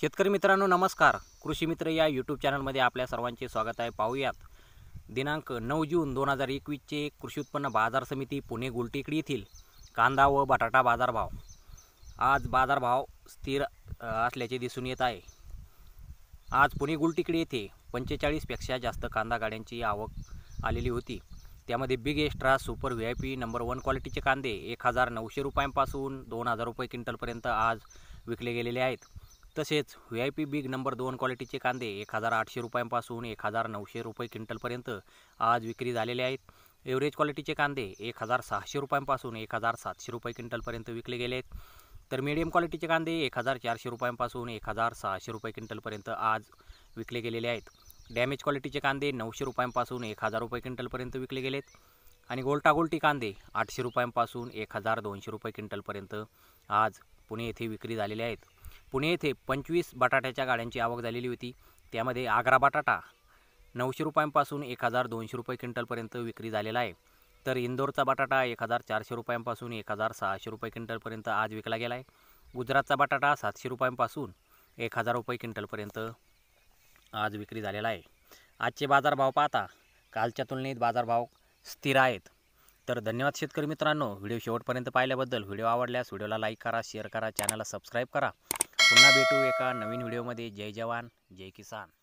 शेतकरी मित्रांनो नमस्कार कृषी मित्र या यूट्यूब चॅनलमध्ये आपल्या सर्वांचे स्वागत आहे पाहूयात दिनांक नऊ जून दोन हजार एकवीसचे कृषी उत्पन्न बाजार समिती पुणे गुलटेकडी येथील कांदा व बटाटा बाजारभाव आज बाजारभाव स्थिर असल्याचे दिसून येत आहे आज पुणे गुलटेकडी येथे पंचेचाळीसपेक्षा जास्त कांदा गाड्यांची आवक आलेली होती त्यामध्ये big extra super V I P number one क्वालिटीचे कांदे एक हजार नऊशे रुपयांपासून दोन हजार रुपये क्विंटलपर्यंत आज विकले गेलेले आहेत तसेच V I P big number दोन क्वालिटीचे कांदे एक हजार आठशे रुपयांपासून एक हजार नऊशे रुपये क्विंटलपर्यंत आज विक्री झालेले आहेत एव्हरेज क्वालिटीचे कांदे एक हजार सहाशे रुपयांपासून एक हजार सातशे रुपये क्विंटलपर्यंत विकले गेले आहेत तर मीडियम क्वालिटीचे कांदे एक हजार चारशे रुपयांपासून एक हजार सहाशे रुपये क्विंटलपर्यंत आज विकले गेलेले आहेत डॅमेज क्वालिटीचे कांदे नऊशे रुपयांपासून एक हजार रुपये क्विंटलपर्यंत विकले गेलेत आणि गोल्टागोल्टी कांदे आठशे रुपयांपासून एक हजार दोनशे रुपये क्विंटलपर्यंत आज पुणे येथे विक्री झालेले आहेत पुणे येथे पंचवीस बटाट्याच्या गाड्यांची आवक झालेली होती त्यामध्ये आग्रा बटाटा नऊशे रुपयांपासून एक हजार दोनशे रुपये क्विंटलपर्यंत विक्री झालेला आहे तर इंदोरचा बटाटा एक हजार चारशे रुपयांपासून एक हजार सहाशे रुपये क्विंटलपर्यंत आज विकला गेला आहे गुजरातचा बटाटा सातशे रुपयांपासून एक हजार रुपये क्विंटलपर्यंत आज विक्री झालेला आहे आजचे बाजारभाव पाहता कालच्या तुलनेत बाजारभाव स्थिर आहेत तर धन्यवाद शेतकरी मित्रांनो व्हिडिओ शेवटपर्यंत पाहिल्याबद्दल व्हिडिओ आवडल्यास व्हिडिओला लाईक करा शेअर करा चॅनलला सबस्क्राईब करा पुन्हा भेटू एका नवीन व्हिडिओमध्ये जय जवान जय किसान